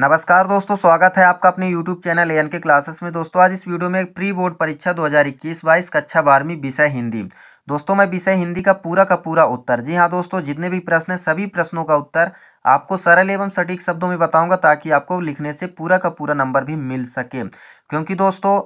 नमस्कार दोस्तों स्वागत है आपका अपने YouTube channel N K classes में दोस्तों आज इस वीडियो में प्री बोर्ड परीक्षा 2021 बाईस कक्षा बारहवीं विषय हिंदी दोस्तों मैं विषय हिंदी का पूरा का पूरा उत्तर जी हाँ दोस्तों जितने भी प्रश्न हैं सभी प्रश्नों का उत्तर आपको सरल एवं सटीक शब्दों में बताऊंगा ताकि आपको लिखने से पूरा का पूरा नंबर भी मिल सके क्योंकि दोस्तों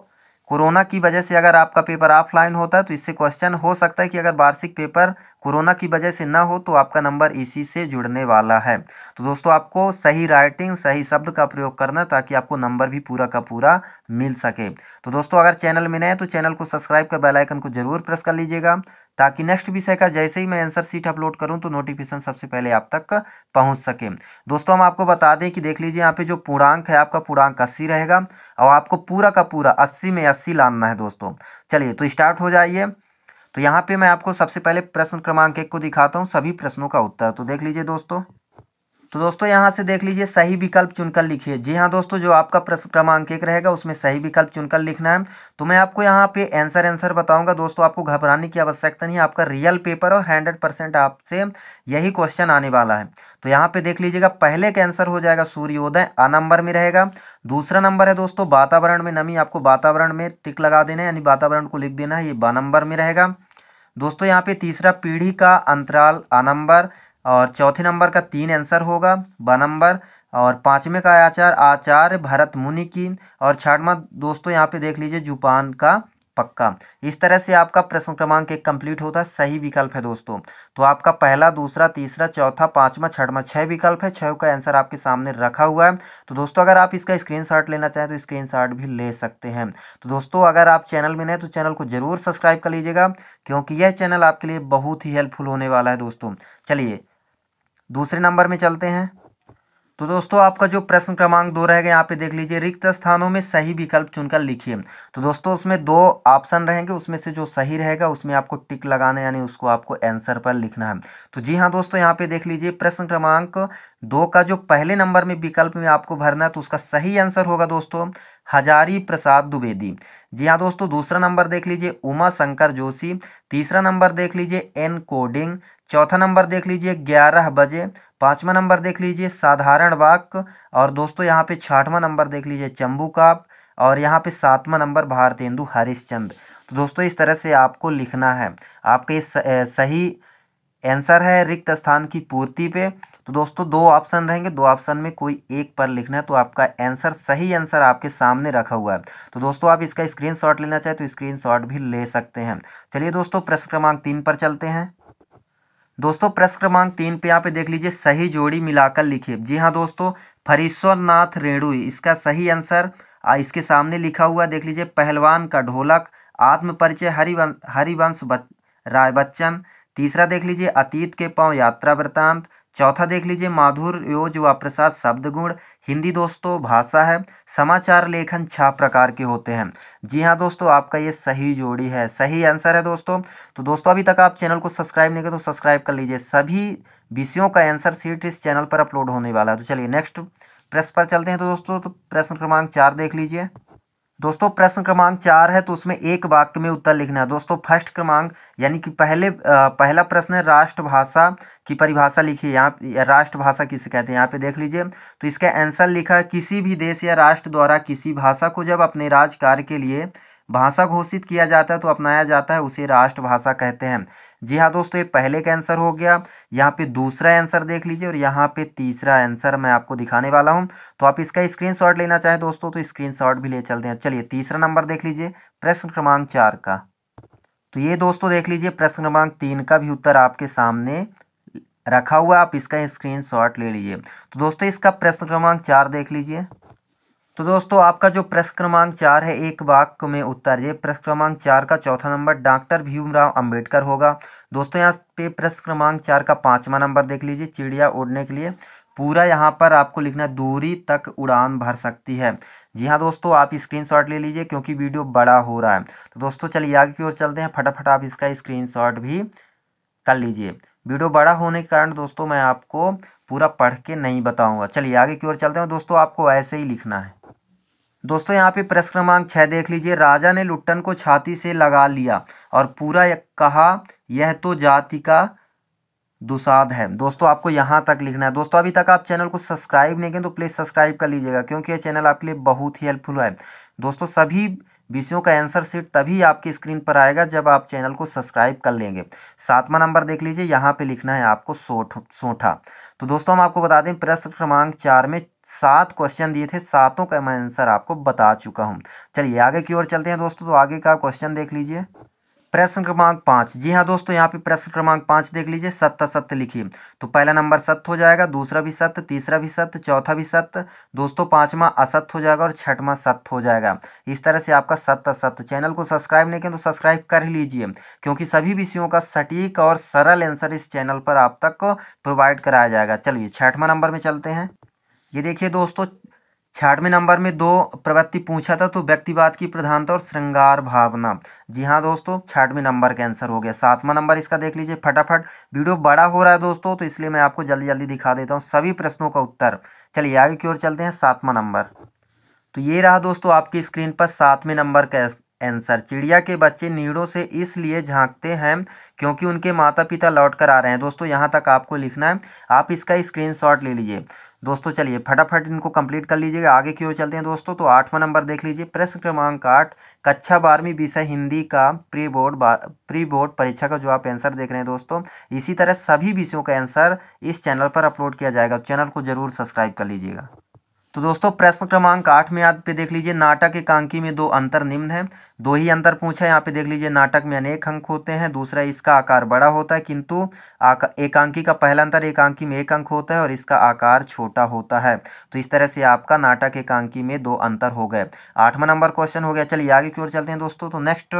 कोरोना की वजह से अगर आपका पेपर ऑफलाइन होता है तो इससे क्वेश्चन हो सकता है कि अगर वार्षिक पेपर कोरोना की वजह से ना हो तो आपका नंबर इसी से जुड़ने वाला है तो दोस्तों आपको सही राइटिंग सही शब्द का प्रयोग करना ताकि आपको नंबर भी पूरा का पूरा मिल सके तो दोस्तों अगर चैनल में नए हैं तो चैनल को सब्सक्राइब कर बेल आइकन को जरूर प्रेस कर लीजिएगा ताकि नेक्स्ट विषय का जैसे ही मैं आंसर सीट अपलोड करूं तो नोटिफिकेशन सबसे पहले आप तक पहुंच सके दोस्तों हम आपको बता दें कि देख लीजिए यहाँ पे जो पूर्णांक है आपका पूर्णांक अस्सी रहेगा और आपको पूरा का पूरा अस्सी में अस्सी लानना है दोस्तों चलिए तो स्टार्ट हो जाइए तो यहाँ पे मैं आपको सबसे पहले प्रश्न क्रमांक एक को दिखाता हूँ सभी प्रश्नों का उत्तर तो देख लीजिए दोस्तों तो दोस्तों यहाँ से देख लीजिए सही विकल्प चुनकर लिखिए जी हाँ दोस्तों जो आपका प्रश्न क्रमांक एक रहेगा उसमें सही विकल्प चुनकर लिखना है तो मैं आपको यहाँ पे आंसर आंसर बताऊंगा दोस्तों आपको घबराने की आवश्यकता नहीं है आपका रियल पेपर और हंड्रेड परसेंट आपसे यही क्वेश्चन आने वाला है तो यहाँ पे देख लीजिएगा पहले का आंसर हो जाएगा सूर्योदय आ नंबर में रहेगा दूसरा नंबर है दोस्तों वातावरण में नमी आपको वातावरण में टिक लगा देना है यानी वातावरण को लिख देना है ये ब नंबर में रहेगा दोस्तों यहाँ पे तीसरा पीढ़ी का अंतराल आ नंबर और चौथे नंबर का तीन आंसर होगा ब नंबर और पाँचवें का आचार आचार्य भरत मुनि की और छठवा दोस्तों यहाँ पे देख लीजिए जुपान का पक्का इस तरह से आपका प्रश्न क्रमांक एक कंप्लीट होता है सही विकल्प है दोस्तों तो आपका पहला दूसरा तीसरा चौथा पांचवा छठवा छह विकल्प है छह का आंसर आपके सामने रखा हुआ है तो दोस्तों अगर आप इसका स्क्रीनशॉट लेना चाहें तो स्क्रीनशॉट भी ले सकते हैं तो दोस्तों अगर आप चैनल में नए तो चैनल को जरूर सब्सक्राइब कर लीजिएगा क्योंकि यह चैनल आपके लिए बहुत ही हेल्पफुल होने वाला है दोस्तों चलिए दूसरे नंबर में चलते हैं तो दोस्तों आपका जो प्रश्न क्रमांक दो रहेगा यहाँ पे देख लीजिए रिक्त स्थानों में सही विकल्प चुनकर लिखिए तो दोस्तों उसमें दो ऑप्शन रहेंगे उसमें से जो सही रहेगा उसमें आपको टिक लगाना यानी उसको आपको आंसर पर लिखना है तो जी हाँ दोस्तों यहाँ पे देख लीजिए प्रश्न क्रमांक दो का जो पहले नंबर में विकल्प में आपको भरना है तो उसका सही आंसर होगा दोस्तों हजारी प्रसाद द्विवेदी जी हाँ दोस्तों दूसरा नंबर देख लीजिए उमा शंकर जोशी तीसरा नंबर देख लीजिए एन कोडिंग चौथा नंबर देख लीजिए ग्यारह बजे पाँचवा नंबर देख लीजिए साधारण वाक और दोस्तों यहाँ पे छठवां नंबर देख लीजिए चंबू काप और यहाँ पे सातवां नंबर भारतेंदु हरिश्चंद्र तो दोस्तों इस तरह से आपको लिखना है आपके सही आंसर है रिक्त स्थान की पूर्ति पे तो दोस्तों दो ऑप्शन रहेंगे दो ऑप्शन में कोई एक पर लिखना है तो आपका आंसर सही आंसर आपके सामने रखा हुआ है तो दोस्तों आप इसका स्क्रीनशॉट लेना चाहें तो स्क्रीनशॉट भी ले सकते हैं चलिए दोस्तों प्रश्न क्रमांक तीन पर चलते हैं दोस्तों प्रश्न क्रमांक तीन पे यहाँ पे देख लीजिए सही जोड़ी मिलाकर लिखिए जी हाँ दोस्तों फरीश्वरनाथ रेणु इसका सही आंसर इसके सामने लिखा हुआ देख लीजिए पहलवान का ढोलक आत्मपरिचय हरिवंश हरिवंश राय बच्चन तीसरा देख लीजिए अतीत के पाँव यात्रा वृतांत चौथा देख लीजिए माधुर योज व प्रसाद शब्द गुण हिंदी दोस्तों भाषा है समाचार लेखन छह प्रकार के होते हैं जी हाँ दोस्तों आपका ये सही जोड़ी है सही आंसर है दोस्तों तो दोस्तों अभी तक आप चैनल को सब्सक्राइब नहीं करें तो सब्सक्राइब कर लीजिए सभी विषयों का आंसर सीट इस चैनल पर अपलोड होने वाला है तो चलिए नेक्स्ट प्रश्न पर चलते हैं तो दोस्तों तो प्रश्न क्रमांक चार देख लीजिए दोस्तों प्रश्न क्रमांक चार है तो उसमें एक वाक्य में उत्तर लिखना है दोस्तों फर्स्ट क्रमांक यानी कि पहले पहला प्रश्न है राष्ट्रभाषा की परिभाषा लिखी है यहाँ राष्ट्रभाषा किसे कहते हैं यहाँ पे देख लीजिए तो इसका आंसर लिखा है किसी भी देश या राष्ट्र द्वारा किसी भाषा को जब अपने राज कार्य के लिए भाषा घोषित किया जाता है तो अपनाया जाता है उसे राष्ट्रभाषा कहते हैं जी हाँ दोस्तों ये पहले का आंसर हो गया यहाँ पे दूसरा आंसर देख लीजिए और यहाँ पे तीसरा आंसर मैं आपको दिखाने वाला हूँ तो आप इसका स्क्रीनशॉट लेना चाहें दोस्तों तो स्क्रीनशॉट भी ले चलते हैं चलिए तीसरा नंबर देख लीजिए प्रश्न क्रमांक चार का तो ये दोस्तों देख लीजिए प्रश्न क्रमांक तीन का भी उत्तर आपके सामने रखा हुआ आप इसका शॉट ले लीजिए तो दोस्तों इसका प्रश्न क्रमांक चार देख लीजिए तो दोस्तों आपका जो प्रश्न क्रमांक चार है एक वाक्य में उत्तर ये प्रश्न क्रमांक चार का चौथा नंबर डॉक्टर भीमराव अंबेडकर होगा दोस्तों यहाँ पे प्रश्न क्रमांक चार का पाँचवा नंबर देख लीजिए चिड़िया उड़ने के लिए पूरा यहाँ पर आपको लिखना दूरी तक उड़ान भर सकती है जी हाँ दोस्तों आप शॉट ले लीजिए क्योंकि वीडियो बड़ा हो रहा है तो दोस्तों चलिए आगे की ओर चलते हैं फटाफट आप इसका शॉट भी कर लीजिए वीडियो बड़ा होने के कारण दोस्तों मैं आपको पूरा पढ़ के नहीं बताऊंगा चलिए आगे की ओर चलते हैं दोस्तों आपको ऐसे ही लिखना है दोस्तों यहाँ पे प्रश्न क्रमांक छः देख लीजिए राजा ने लुट्टन को छाती से लगा लिया और पूरा कहा यह तो जाति का दुसाद है दोस्तों आपको यहाँ तक लिखना है दोस्तों अभी तक आप चैनल को सब्सक्राइब नहीं करें तो प्लीज़ सब्सक्राइब कर लीजिएगा क्योंकि यह चैनल आपके लिए बहुत ही हेल्पफुल है दोस्तों सभी विषयों का आंसर सीट तभी आपकी स्क्रीन पर आएगा जब आप चैनल को सब्सक्राइब कर लेंगे सातवां नंबर देख लीजिए यहाँ पे लिखना है आपको सोठ सोठा तो दोस्तों हम आपको बता दें प्रश्न क्रमांक चार में सात क्वेश्चन दिए थे सातों का मैं आंसर आपको बता चुका हूँ चलिए आगे की ओर चलते हैं दोस्तों तो आगे का क्वेश्चन देख लीजिए प्रश्न क्रमांक पाँच जी हाँ दोस्तों यहाँ पे प्रश्न क्रमांक पाँच देख लीजिए सत्य सत्य लिखिए तो पहला नंबर सत्य हो जाएगा दूसरा भी सत्य तीसरा भी सत्य चौथा भी सत्य दोस्तों पाँचवा असत्य हो जाएगा और छठवां सत्य हो जाएगा इस तरह से आपका सत्य सत्य चैनल को सब्सक्राइब नहीं करें तो सब्सक्राइब कर ही लीजिए क्योंकि सभी विषयों का सटीक और सरल आंसर इस चैनल पर आप तक प्रोवाइड कराया जाएगा चलिए छठवा नंबर में चलते हैं ये देखिए दोस्तों छाठवें नंबर में दो प्रवृत्ति पूछा था तो व्यक्तिवाद की प्रधानता और श्रृंगार भावना जी हाँ दोस्तों छाठवें नंबर का आंसर हो गया सातवां नंबर इसका देख लीजिए फटाफट वीडियो बड़ा हो रहा है दोस्तों तो इसलिए मैं आपको जल्दी जल्दी दिखा देता हूँ सभी प्रश्नों का उत्तर चलिए आगे की ओर चलते हैं सातवां नंबर तो ये रहा दोस्तों आपकी स्क्रीन पर सातवें नंबर का आंसर चिड़िया के बच्चे नीड़ों से इसलिए झांकते हैं क्योंकि उनके माता पिता लौट कर आ रहे हैं दोस्तों यहाँ तक आपको लिखना है आप इसका स्क्रीनशॉट ले लीजिए दोस्तों चलिए फटाफट इनको कंप्लीट कर लीजिएगा आगे की ओर चलते हैं दोस्तों तो आठवां नंबर देख लीजिए प्रश्न क्रमांक आठ कक्षा बारहवीं विषय हिंदी का प्री बोर्ड प्री बोर्ड परीक्षा का जो आप आंसर देख रहे हैं दोस्तों इसी तरह सभी विषयों का आंसर इस चैनल पर अपलोड किया जाएगा चैनल को जरूर सब्सक्राइब कर लीजिएगा तो दोस्तों प्रश्न क्रमांक आठ में आप पे देख लीजिए नाटक एकांकी में दो अंतर निम्न है दो ही अंतर पूछा है यहाँ पे देख लीजिए नाटक में अनेक अंक होते हैं दूसरा इसका आकार बड़ा होता है किंतु एकांकी का पहला अंतर एकांकी में एक अंक होता है और इसका आकार छोटा होता है तो इस तरह से आपका नाटक एकांकी में दो अंतर हो गए आठवां नंबर क्वेश्चन हो गया चलिए आगे की ओर चलते हैं दोस्तों तो नेक्स्ट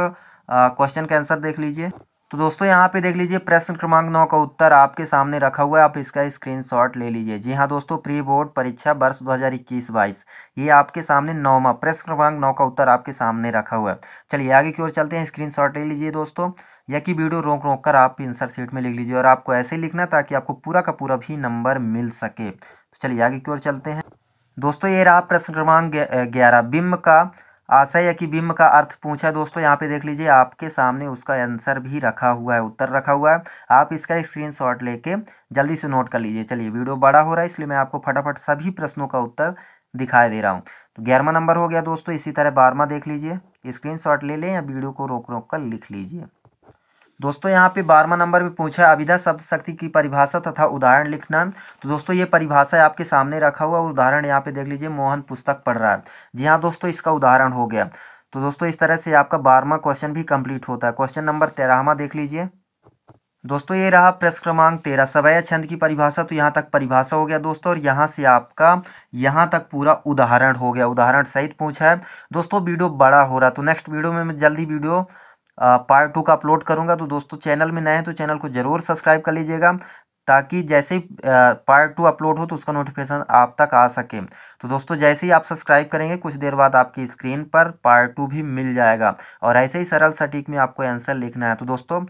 क्वेश्चन का आंसर देख लीजिए तो दोस्तों यहाँ पे देख लीजिए प्रश्न क्रमांक नौ का उत्तर आपके सामने रखा हुआ है आप इसका स्क्रीनशॉट ले लीजिए जी हाँ दोस्तों प्री बोर्ड परीक्षा वर्ष 2021-22 ये आपके सामने नौवा प्रश्न क्रमांक नौ का उत्तर आपके सामने रखा हुआ है चलिए आगे की ओर चलते हैं स्क्रीनशॉट ले लीजिए दोस्तों या कि वीडियो रोक रोक कर आप इंसर सीट में लिख लीजिए और आपको ऐसे लिखना ताकि आपको पूरा का पूरा भी नंबर मिल सके तो चलिए आगे की ओर चलते हैं दोस्तों ये रहा प्रश्न क्रमांक ग्यारह बिम्ब का आशय है कि बिंब का अर्थ पूछा है दोस्तों यहाँ पे देख लीजिए आपके सामने उसका आंसर भी रखा हुआ है उत्तर रखा हुआ है आप इसका एक शॉट लेके जल्दी से नोट कर लीजिए चलिए वीडियो बड़ा हो रहा है इसलिए मैं आपको फटाफट सभी प्रश्नों का उत्तर दिखाई दे रहा हूँ तो ग्यारहवा नंबर हो गया दोस्तों इसी तरह बारहवा देख लीजिए स्क्रीनशॉट ले लें या वीडियो को रोक रोक कर लिख लीजिए दोस्तों यहाँ पे बारहवा नंबर में पूछा है अविधा शब्द शक्ति की परिभाषा तथा उदाहरण लिखना तो दोस्तों ये परिभाषा आपके सामने रखा हुआ उदाहरण यहाँ पे देख लीजिए मोहन पुस्तक पढ़ रहा है जी हाँ दोस्तों इसका उदाहरण हो गया तो दोस्तों इस तरह से आपका बारहवा क्वेश्चन भी कंप्लीट होता है क्वेश्चन नंबर तेरहवा देख लीजिए दोस्तों ये रहा प्रश्न क्रमांक तेरह सवैया छंद की परिभाषा तो यहाँ तक परिभाषा हो गया दोस्तों और यहाँ से आपका यहाँ तक पूरा उदाहरण हो गया उदाहरण सहित पूछा है दोस्तों वीडियो बड़ा हो रहा तो नेक्स्ट वीडियो में मैं जल्दी वीडियो पार्ट टू का अपलोड करूँगा तो दोस्तों चैनल में नए हैं तो चैनल को ज़रूर सब्सक्राइब कर लीजिएगा ताकि जैसे ही पार्ट टू अपलोड हो तो उसका नोटिफिकेशन आप तक आ सके तो दोस्तों जैसे ही आप सब्सक्राइब करेंगे कुछ देर बाद आपकी स्क्रीन पर पार्ट टू भी मिल जाएगा और ऐसे ही सरल सटीक में आपको आंसर लिखना है तो दोस्तों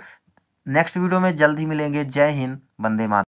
नेक्स्ट वीडियो में जल्द ही मिलेंगे जय हिंद वंदे मातरम